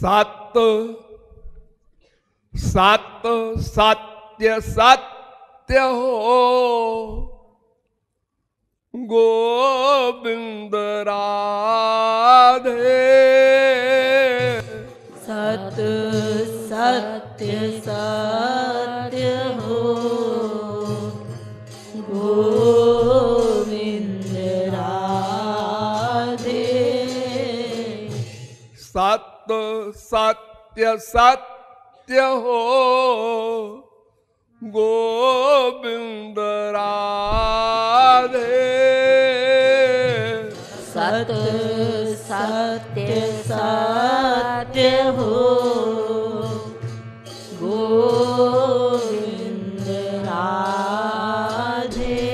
सात सात सात्य सात्य हो गोविंद राधे सत सत्य सत्य सत्य सत्य हो गोविंद राधे सत सत्य सत्य हो गोविंद राधे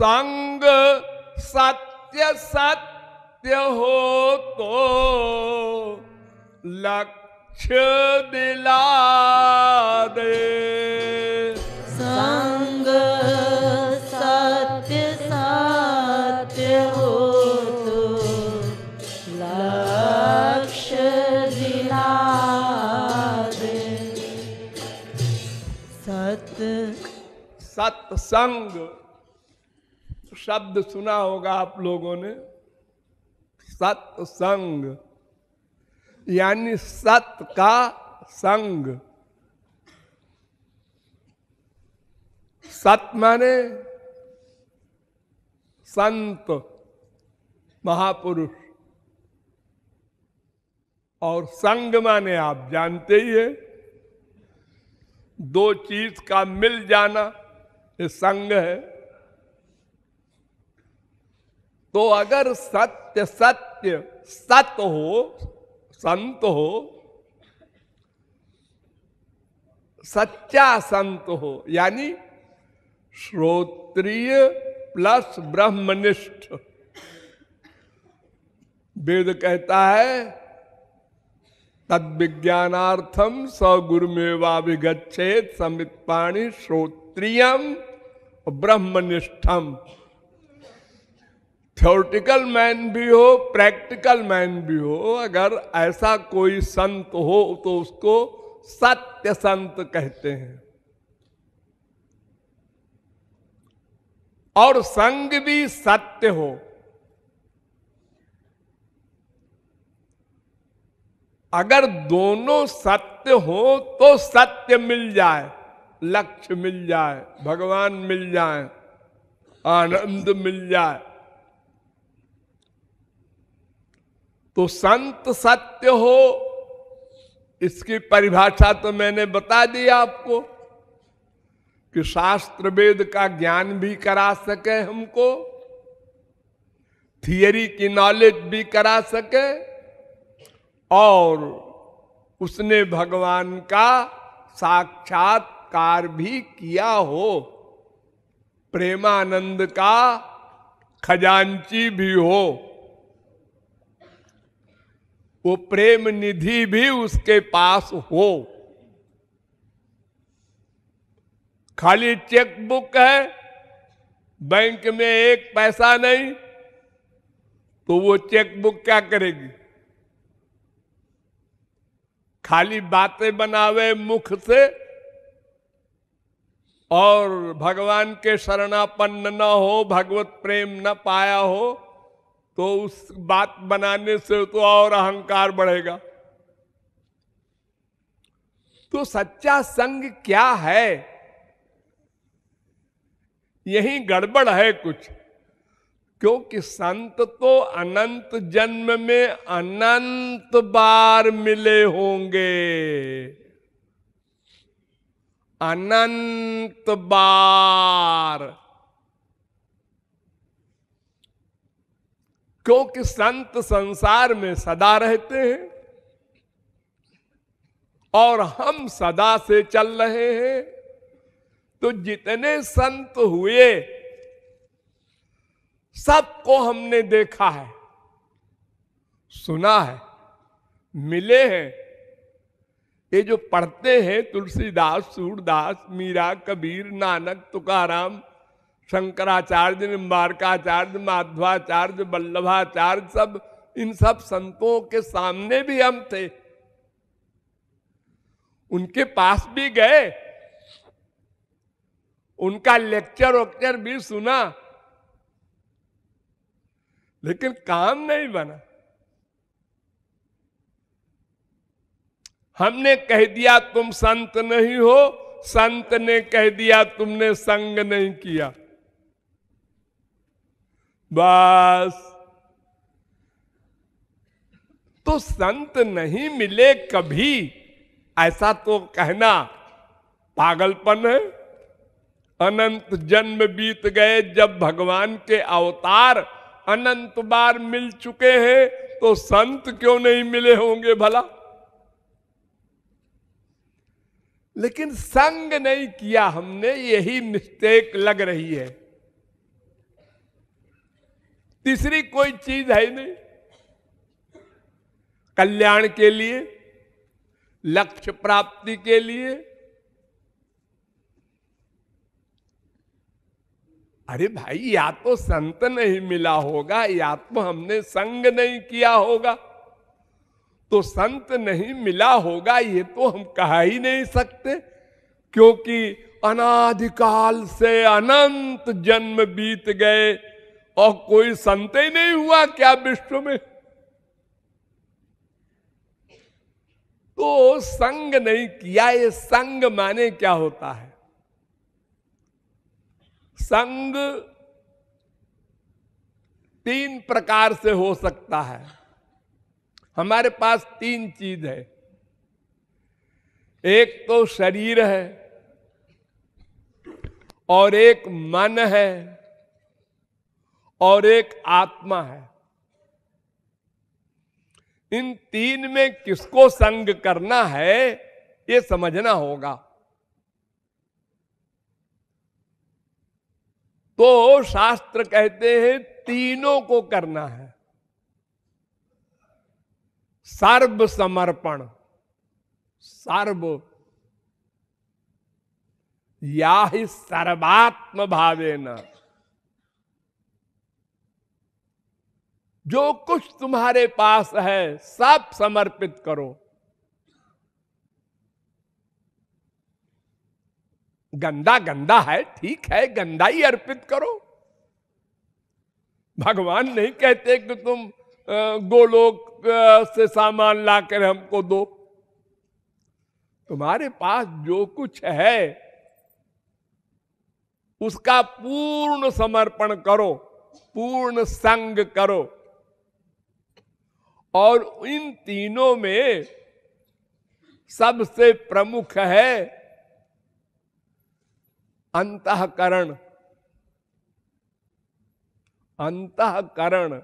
संग सत्य सत्य सत्य हो तो लक्ष्य दिला दे संग सत्य सत्य हो तो लक्ष्य दिला दे सत्य सत्संग शब्द सुना होगा आप लोगों ने सत्संग यानी सत का संग सत माने संत महापुरुष और संग माने आप जानते ही है दो चीज का मिल जाना ये संग है तो अगर सत्य सत्य सत्य सत हो संत हो सच्चा संत हो यानी श्रोत्रिय प्लस ब्रह्मनिष्ठ वेद कहता है तद विज्ञानार्थम सगुरुमेवा विगछेद समित पाणी श्रोत्रियम ब्रह्मनिष्ठम थ्योरटिकल मैन भी हो प्रैक्टिकल मैन भी हो अगर ऐसा कोई संत हो तो उसको सत्य संत कहते हैं और संग भी सत्य हो अगर दोनों सत्य हो तो सत्य मिल जाए लक्ष्य मिल जाए भगवान मिल जाए आनंद मिल जाए तो संत सत्य हो इसकी परिभाषा तो मैंने बता दी आपको कि शास्त्र वेद का ज्ञान भी करा सके हमको थियरी की नॉलेज भी करा सके और उसने भगवान का साक्षात्कार भी किया हो प्रेमानंद का खजांची भी हो वो प्रेम निधि भी उसके पास हो खाली चेकबुक है बैंक में एक पैसा नहीं तो वो चेकबुक क्या करेगी खाली बातें बनावे मुख से और भगवान के शरणापन्न न हो भगवत प्रेम न पाया हो तो उस बात बनाने से तो और अहंकार बढ़ेगा तो सच्चा संग क्या है यही गड़बड़ है कुछ क्योंकि संत तो अनंत जन्म में अनंत बार मिले होंगे अनंत बार क्योंकि संत संसार में सदा रहते हैं और हम सदा से चल रहे हैं तो जितने संत हुए सबको हमने देखा है सुना है मिले हैं ये जो पढ़ते हैं तुलसीदास सूरदास मीरा कबीर नानक तुकाराम शंकराचार्य निम्बारकाचार्य माध्वाचार्य वल्लभाचार्य सब इन सब संतों के सामने भी हम थे उनके पास भी गए उनका लेक्चर वक्चर भी सुना लेकिन काम नहीं बना हमने कह दिया तुम संत नहीं हो संत ने कह दिया तुमने संग नहीं किया बस तो संत नहीं मिले कभी ऐसा तो कहना पागलपन है अनंत जन्म बीत गए जब भगवान के अवतार अनंत बार मिल चुके हैं तो संत क्यों नहीं मिले होंगे भला लेकिन संग नहीं किया हमने यही मिस्टेक लग रही है तीसरी कोई चीज है नहीं कल्याण के लिए लक्ष्य प्राप्ति के लिए अरे भाई या तो संत नहीं मिला होगा या तो हमने संग नहीं किया होगा तो संत नहीं मिला होगा ये तो हम कह ही नहीं सकते क्योंकि अनाधिकाल से अनंत जन्म बीत गए और कोई संत ही नहीं हुआ क्या विश्व में तो संग नहीं किया ये संग माने क्या होता है संग तीन प्रकार से हो सकता है हमारे पास तीन चीज है एक तो शरीर है और एक मन है और एक आत्मा है इन तीन में किसको संग करना है ये समझना होगा तो शास्त्र कहते हैं तीनों को करना है सर्व समर्पण सर्व या ही सर्वात्म भावे न जो कुछ तुम्हारे पास है सब समर्पित करो गंदा गंदा है ठीक है गंदा ही अर्पित करो भगवान नहीं कहते कि तुम गोलोक से सामान लाकर हमको दो तुम्हारे पास जो कुछ है उसका पूर्ण समर्पण करो पूर्ण संग करो और इन तीनों में सबसे प्रमुख है अंतकरण अंतकरण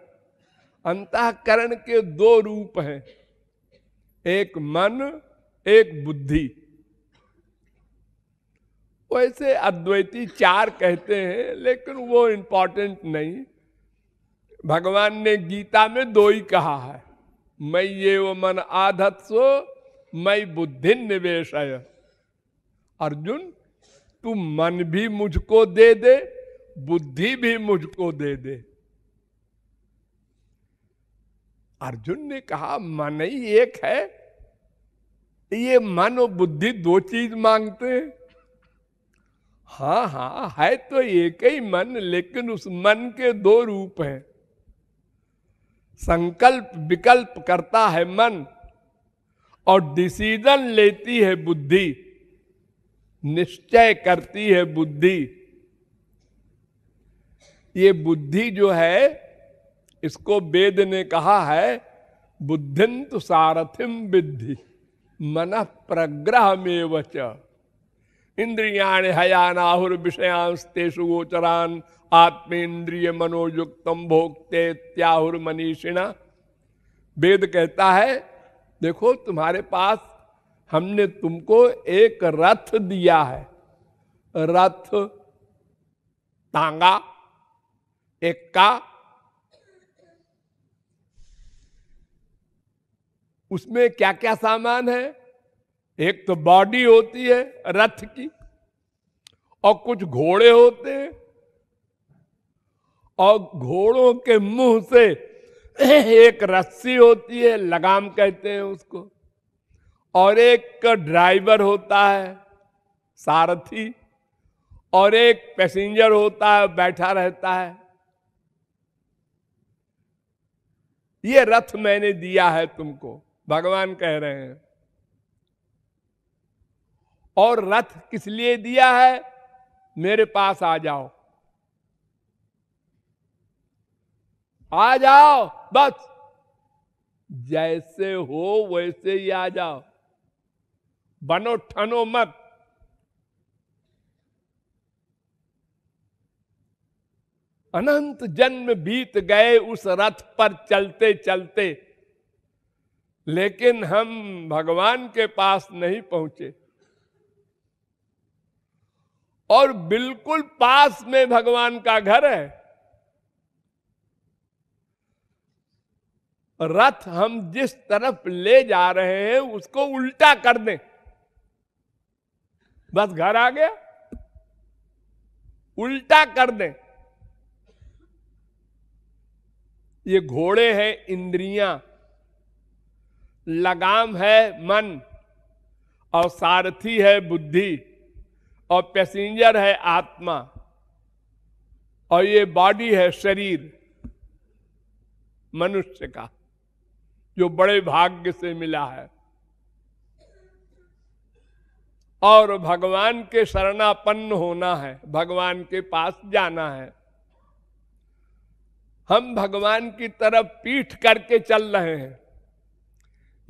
अंतकरण के दो रूप हैं एक मन एक बुद्धि वैसे अद्वैती चार कहते हैं लेकिन वो इंपॉर्टेंट नहीं भगवान ने गीता में दो ही कहा है मैं ये वो मन आधत्सो मैं बुद्धि निवेश अर्जुन तू मन भी मुझको दे दे बुद्धि भी मुझको दे दे अर्जुन ने कहा मन ही एक है ये मन और बुद्धि दो चीज मांगते हैं हाँ हाँ है तो एक ही मन लेकिन उस मन के दो रूप हैं संकल्प विकल्प करता है मन और डिसीजन लेती है बुद्धि निश्चय करती है बुद्धि ये बुद्धि जो है इसको वेद ने कहा है बुद्धिंत सारथिम विद्धि मन प्रग्रह में वचा इंद्रियाण हयानाहुर विषयांस्तेषु गोचरान आत्मेन्द्रिय मनोयुक्तम भोगते त्याहुर मनीषिणा वेद कहता है देखो तुम्हारे पास हमने तुमको एक रथ दिया है रथ तांगा एक्का उसमें क्या क्या सामान है एक तो बॉडी होती है रथ की और कुछ घोड़े होते हैं और घोड़ों के मुंह से एक रस्सी होती है लगाम कहते हैं उसको और एक ड्राइवर होता है सारथी और एक पैसेंजर होता है बैठा रहता है ये रथ मैंने दिया है तुमको भगवान कह रहे हैं और रथ किस लिए दिया है मेरे पास आ जाओ आ जाओ बस जैसे हो वैसे ही आ जाओ बनो ठनो मत अनंत जन्म बीत गए उस रथ पर चलते चलते लेकिन हम भगवान के पास नहीं पहुंचे और बिल्कुल पास में भगवान का घर है रथ हम जिस तरफ ले जा रहे हैं उसको उल्टा कर दें बस घर आ गया उल्टा कर दें ये घोड़े हैं इंद्रियां लगाम है मन और सारथी है बुद्धि और पैसेंजर है आत्मा और ये बॉडी है शरीर मनुष्य का जो बड़े भाग्य से मिला है और भगवान के शरणापन्न होना है भगवान के पास जाना है हम भगवान की तरफ पीठ करके चल रहे हैं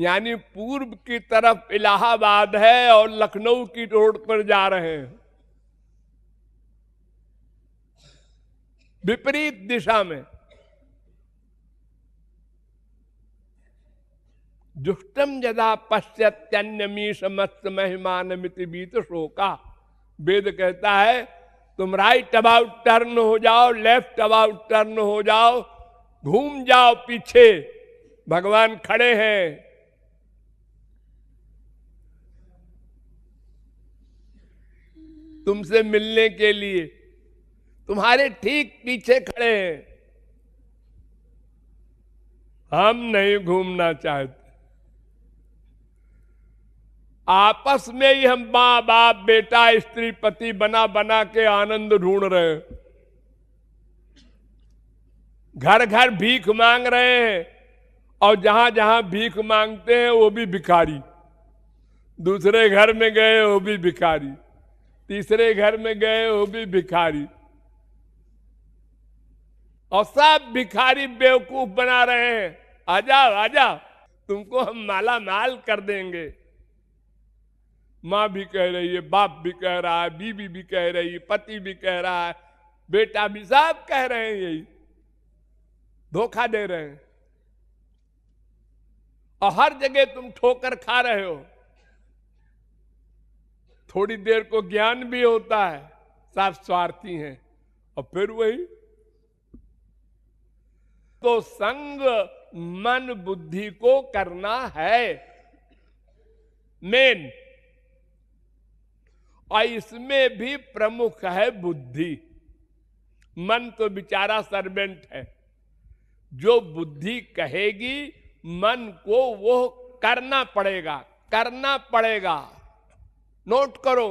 यानी पूर्व की तरफ इलाहाबाद है और लखनऊ की रोड पर जा रहे हैं विपरीत दिशा में दुष्टम जदा पश्चात्यन्यमीश मस्त मेहमान मित बीत शोका वेद कहता है तुम राइट अबाउट टर्न हो जाओ लेफ्ट अबाउट टर्न हो जाओ घूम जाओ पीछे भगवान खड़े हैं तुमसे मिलने के लिए तुम्हारे ठीक पीछे खड़े हैं हम नहीं घूमना चाहते आपस में ही हम माँ बाप बेटा स्त्री पति बना बना के आनंद ढूंढ रहे हैं घर घर भीख मांग रहे हैं और जहां जहां भीख मांगते हैं वो भी भिखारी दूसरे घर में गए वो भी भिखारी तीसरे घर में गए वो भी भिखारी और सब भिखारी बेवकूफ बना रहे हैं आ जाओ आ जाओ तुमको हम माला माल कर देंगे माँ भी कह रही है बाप भी कह रहा है बीबी भी कह रही है पति भी कह रहा है बेटा भी साहब कह रहे हैं यही धोखा दे रहे हैं और हर जगह तुम ठोकर खा रहे हो थोड़ी देर को ज्ञान भी होता है सब स्वार्थी हैं और फिर वही तो संग मन बुद्धि को करना है मेन और इसमें भी प्रमुख है बुद्धि मन तो बिचारा सर्वेंट है जो बुद्धि कहेगी मन को वो करना पड़ेगा करना पड़ेगा नोट करो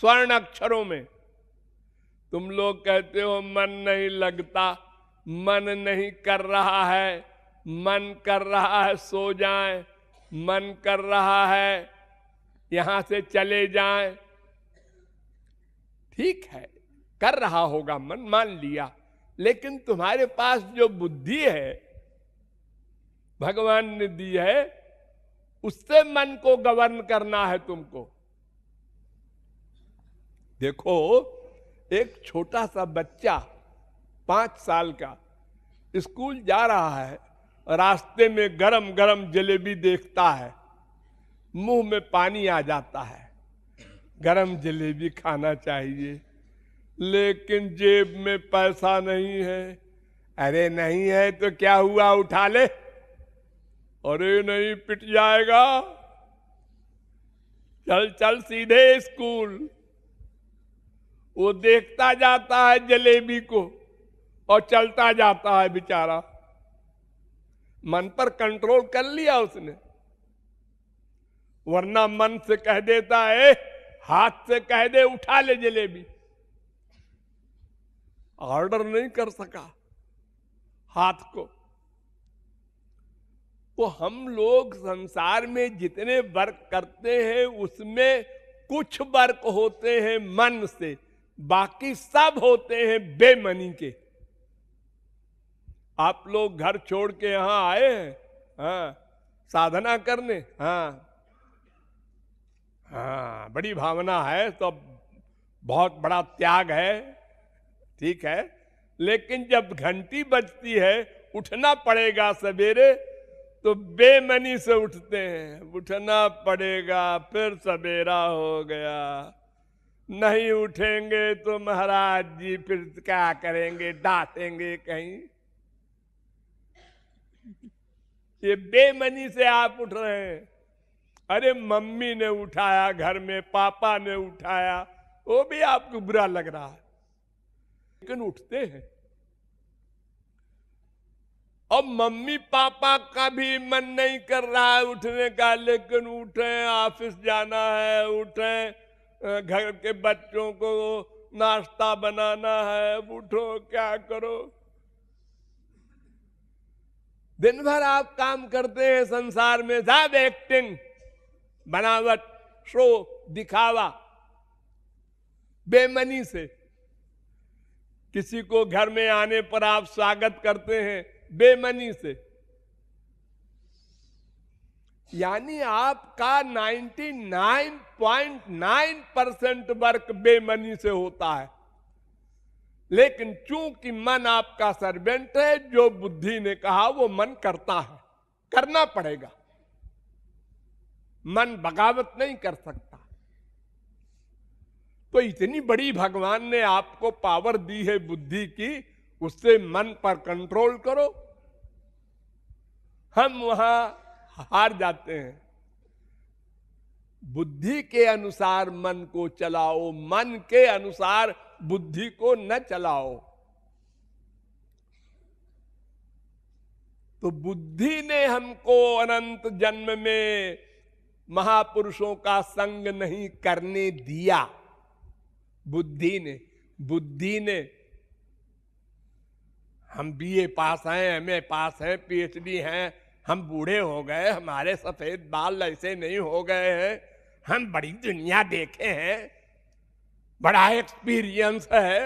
स्वर्ण अक्षरों में तुम लोग कहते हो मन नहीं लगता मन नहीं कर रहा है मन कर रहा है सो जाए मन कर रहा है यहां से चले जाए ठीक है कर रहा होगा मन मान लिया लेकिन तुम्हारे पास जो बुद्धि है भगवान ने दी है उससे मन को गवर्न करना है तुमको देखो एक छोटा सा बच्चा पांच साल का स्कूल जा रहा है रास्ते में गरम गरम जलेबी देखता है मुंह में पानी आ जाता है गरम जलेबी खाना चाहिए लेकिन जेब में पैसा नहीं है अरे नहीं है तो क्या हुआ उठा ले अरे नहीं पिट जाएगा चल चल सीधे स्कूल वो देखता जाता है जलेबी को और चलता जाता है बेचारा मन पर कंट्रोल कर लिया उसने वरना मन से कह देता है हाथ से कह दे उठा ले जलेबी ऑर्डर नहीं कर सका हाथ को तो हम लोग संसार में जितने वर्क करते हैं उसमें कुछ वर्क होते हैं मन से बाकी सब होते हैं बेमनी के आप लोग घर छोड़ के यहां आए हैं हाँ साधना करने हाँ हाँ बड़ी भावना है तो बहुत बड़ा त्याग है ठीक है लेकिन जब घंटी बजती है उठना पड़ेगा सवेरे तो बेमनी से उठते हैं उठना पड़ेगा फिर सवेरा हो गया नहीं उठेंगे तो महाराज जी फिर क्या करेंगे डांटेंगे कहीं ये बेमनी से आप उठ रहे हैं अरे मम्मी ने उठाया घर में पापा ने उठाया वो भी आपको बुरा लग रहा है लेकिन उठते हैं और मम्मी पापा का भी मन नहीं कर रहा है उठने का लेकिन उठे ऑफिस जाना है उठे घर के बच्चों को नाश्ता बनाना है उठो क्या करो दिन भर आप काम करते हैं संसार में ज्यादा एक्टिंग बनावट शो दिखावा बेमनी से किसी को घर में आने पर आप स्वागत करते हैं बेमनी से यानी आपका 99.9 परसेंट वर्क बेमनी से होता है लेकिन चूंकि मन आपका सर्वेंट है जो बुद्धि ने कहा वो मन करता है करना पड़ेगा मन बगावत नहीं कर सकता तो इतनी बड़ी भगवान ने आपको पावर दी है बुद्धि की उससे मन पर कंट्रोल करो हम वहां हार जाते हैं बुद्धि के अनुसार मन को चलाओ मन के अनुसार बुद्धि को न चलाओ तो बुद्धि ने हमको अनंत जन्म में महापुरुषों का संग नहीं करने दिया बुद्धि ने बुद्धि ने हम बीए पास हैं एमए पास हैं पीएचडी हैं हम बूढ़े हो गए हमारे सफेद बाल ऐसे नहीं हो गए हैं हम बड़ी दुनिया देखे हैं बड़ा एक्सपीरियंस है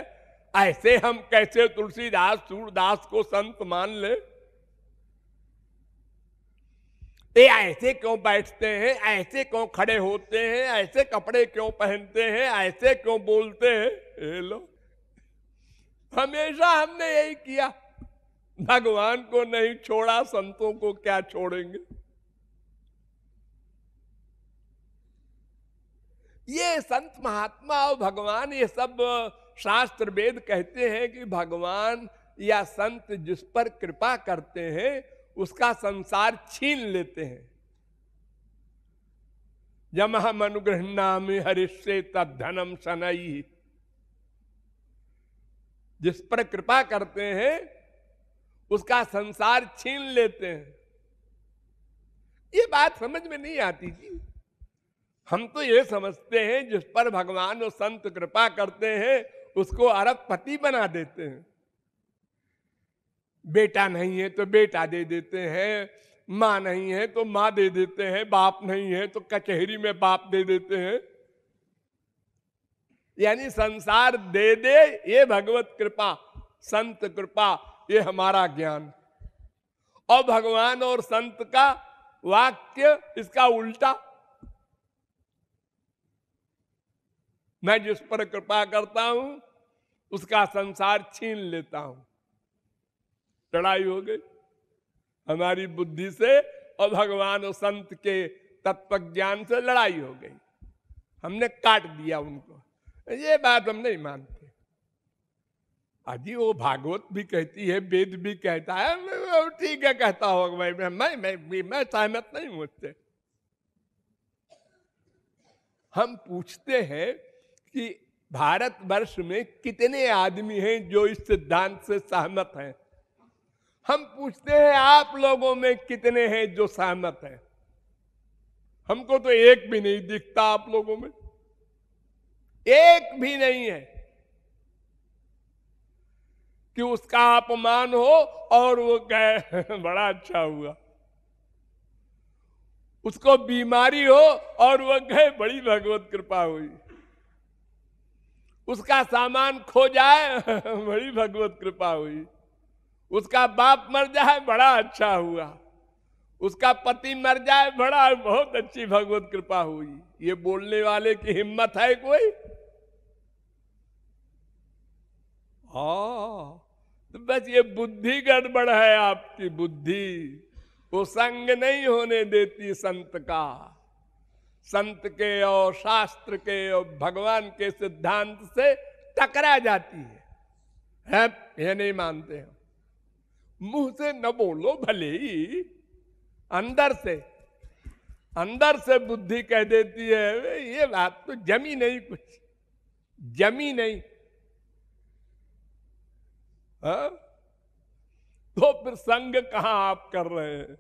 ऐसे हम कैसे तुलसीदास सूरदास को संत मान ले ए ऐसे क्यों बैठते हैं ऐसे क्यों खड़े होते हैं ऐसे कपड़े क्यों पहनते हैं ऐसे क्यों बोलते हैं ए लो हमेशा हमने यही किया भगवान को नहीं छोड़ा संतों को क्या छोड़ेंगे ये संत महात्मा और भगवान ये सब शास्त्र वेद कहते हैं कि भगवान या संत जिस पर कृपा करते हैं उसका संसार छीन लेते हैं जम हम अनुग्रह नाम हरिश्य तब धनम शनई जिस पर कृपा करते हैं उसका संसार छीन लेते हैं ये बात समझ में नहीं आती जी हम तो ये समझते हैं जिस पर भगवान और संत कृपा करते हैं उसको अरब पति बना देते हैं बेटा नहीं है तो बेटा दे देते हैं माँ नहीं है तो माँ दे देते हैं बाप नहीं है तो कचहरी में बाप दे देते हैं यानी संसार दे दे ये भगवत कृपा संत कृपा ये हमारा ज्ञान और भगवान और संत का वाक्य इसका उल्टा मैं जिस पर कृपा करता हूं उसका संसार छीन लेता हूं लड़ाई हो गई हमारी बुद्धि से और भगवान और संत के तत्व ज्ञान से लड़ाई हो गई हमने काट दिया उनको ये बात हम नहीं मानते अजी वो भागवत भी कहती है वेद भी कहता है ठीक है कहता हो भाई मैं मैं मैं, मैं सहमत नहीं हूं उससे हम पूछते हैं कि भारतवर्ष में कितने आदमी हैं जो इस सिद्धांत से सहमत हैं हम पूछते हैं आप लोगों में कितने हैं जो सहमत हैं हमको तो एक भी नहीं दिखता आप लोगों में एक भी नहीं है कि उसका अपमान हो और वो कहे बड़ा अच्छा हुआ उसको बीमारी हो और वो कहे बड़ी भगवत कृपा हुई उसका सामान खो जाए बड़ी भगवत कृपा हुई उसका बाप मर जाए बड़ा अच्छा हुआ उसका पति मर जाए बड़ा बहुत अच्छी भगवत कृपा हुई ये बोलने वाले की हिम्मत है कोई हा तो बस ये बुद्धि गड़बड़ है आपकी बुद्धि वो संग नहीं होने देती संत का संत के और शास्त्र के और भगवान के सिद्धांत से टकरा जाती है है ये नहीं मानते हैं मुंह से न बोलो भले ही अंदर से अंदर से बुद्धि कह देती है ये बात तो जमी नहीं कुछ जमी नहीं है? हाँ? तो फिर संग कहा आप कर रहे हैं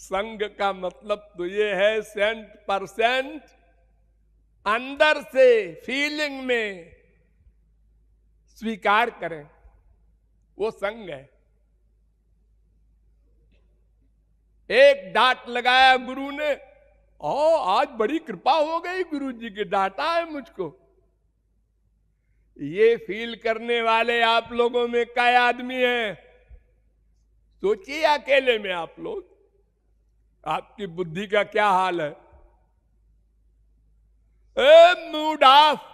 संग का मतलब तो ये है सेंट परसेंट अंदर से फीलिंग में स्वीकार करें वो संग है एक डांट लगाया गुरु ने ओ आज बड़ी कृपा हो गई गुरु जी की डांटा है मुझको ये फील करने वाले आप लोगों में क्या आदमी है सोचिए अकेले में आप लोग आपकी बुद्धि का क्या हाल है ए मूड ऑफ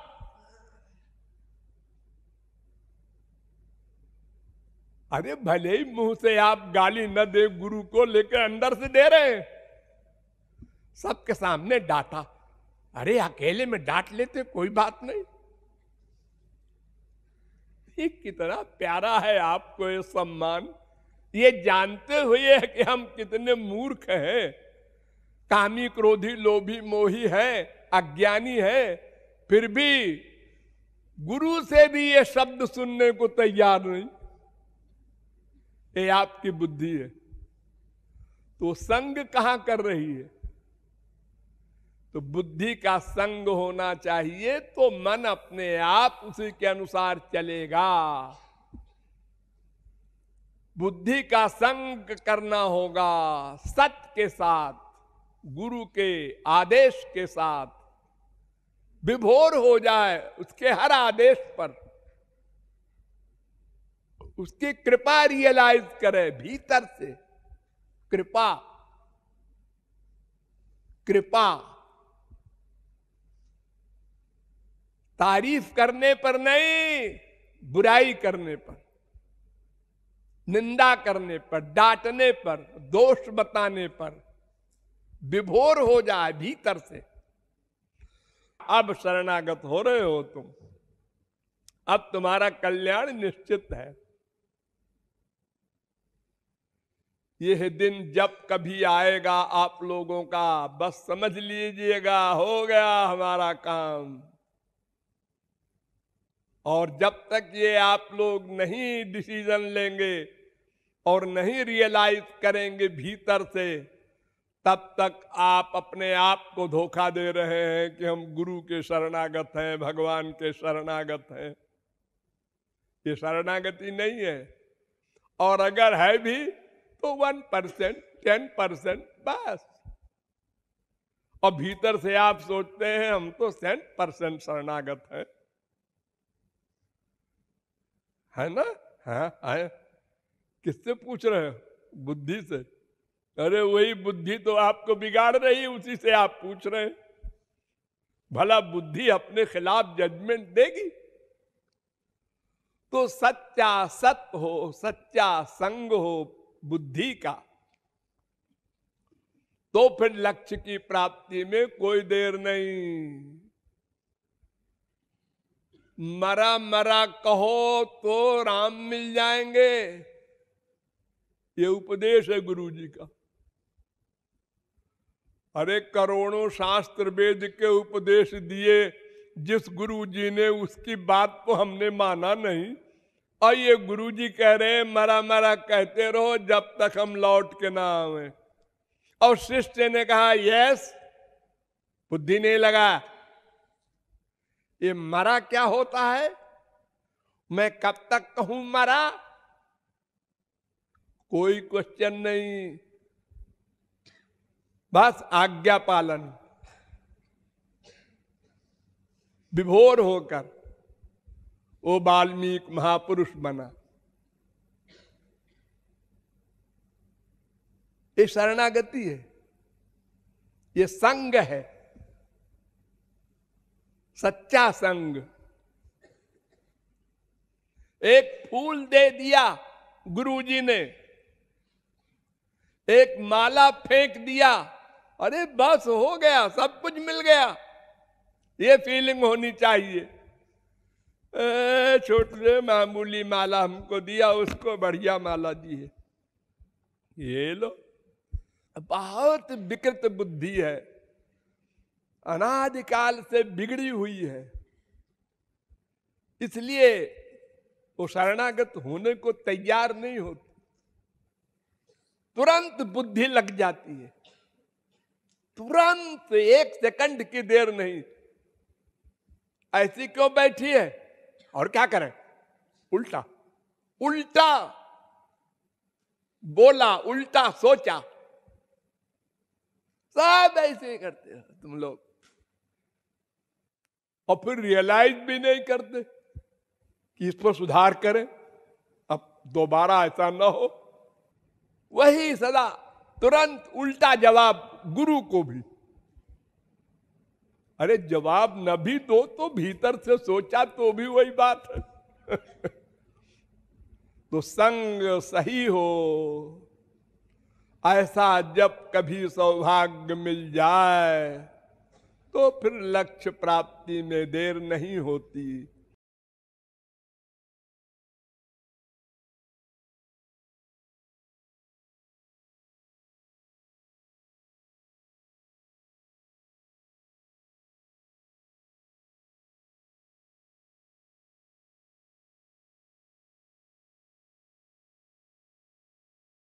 अरे भले ही मुंह से आप गाली न दे गुरु को लेकर अंदर से दे रहे हैं सबके सामने डांटा अरे अकेले में डांट लेते कोई बात नहीं ये कितना प्यारा है आपको ये सम्मान ये जानते हुए कि हम कितने मूर्ख हैं कामी क्रोधी लोभी मोही है अज्ञानी है फिर भी गुरु से भी ये शब्द सुनने को तैयार नहीं ये आपकी बुद्धि है तो संग कहां कर रही है तो बुद्धि का संग होना चाहिए तो मन अपने आप उसी के अनुसार चलेगा बुद्धि का संग करना होगा सत्य के साथ गुरु के आदेश के साथ विभोर हो जाए उसके हर आदेश पर उसकी कृपा रियलाइज करे भीतर से कृपा कृपा तारीफ करने पर नहीं बुराई करने पर निंदा करने पर डांटने पर दोष बताने पर विभोर हो जाए भीतर से अब शरणागत हो रहे हो तुम अब तुम्हारा कल्याण निश्चित है यह दिन जब कभी आएगा आप लोगों का बस समझ लीजिएगा हो गया हमारा काम और जब तक ये आप लोग नहीं डिसीजन लेंगे और नहीं रियलाइज करेंगे भीतर से तब तक आप अपने आप को धोखा दे रहे हैं कि हम गुरु के शरणागत हैं भगवान के शरणागत हैं ये शरणागति नहीं है और अगर है भी तो वन परसेंट टेन परसेंट बस और भीतर से आप सोचते हैं हम तो सेंट परसेंट शरणागत हैं है ना हाँ आए किससे पूछ रहे हो बुद्धि से अरे वही बुद्धि तो आपको बिगाड़ रही है उसी से आप पूछ रहे हैं भला बुद्धि अपने खिलाफ जजमेंट देगी तो सच्चा सत हो सच्चा संग हो बुद्धि का तो फिर लक्ष्य की प्राप्ति में कोई देर नहीं मरा मरा कहो तो राम मिल जाएंगे ये उपदेश है गुरु जी का अरे करोड़ों शास्त्र वेद के उपदेश दिए जिस गुरु जी ने उसकी बात को हमने माना नहीं और ये गुरु जी कह रहे हैं मरा मरा कहते रहो जब तक हम लौट के ना आवे और शिष्य ने कहा यस बुद्धि नहीं लगा ये मरा क्या होता है मैं कब तक कहूं मरा कोई क्वेश्चन नहीं बस आज्ञा पालन विभोर होकर वो बाल्मीक महापुरुष बना ये शरणागति है ये संग है सच्चा संग एक फूल दे दिया गुरुजी ने एक माला फेंक दिया अरे बस हो गया सब कुछ मिल गया ये फीलिंग होनी चाहिए छोटे मामूली माला हमको दिया उसको बढ़िया माला दी है ये लो बहुत विकृत बुद्धि है अनादिकाल से बिगड़ी हुई है इसलिए वो शरणागत होने को तैयार नहीं होती तुरंत बुद्धि लग जाती है तुरंत एक सेकंड की देर नहीं ऐसी क्यों बैठी है और क्या करें उल्टा उल्टा बोला उल्टा सोचा सब ऐसे करते हो तुम लोग और फिर रियलाइज भी नहीं करते कि इस पर सुधार करें अब दोबारा ऐसा ना हो वही सदा तुरंत उल्टा जवाब गुरु को भी अरे जवाब न भी दो तो भीतर से सोचा तो भी वही बात है तो संग सही हो ऐसा जब कभी सौभाग्य मिल जाए तो फिर लक्ष्य प्राप्ति में देर नहीं होती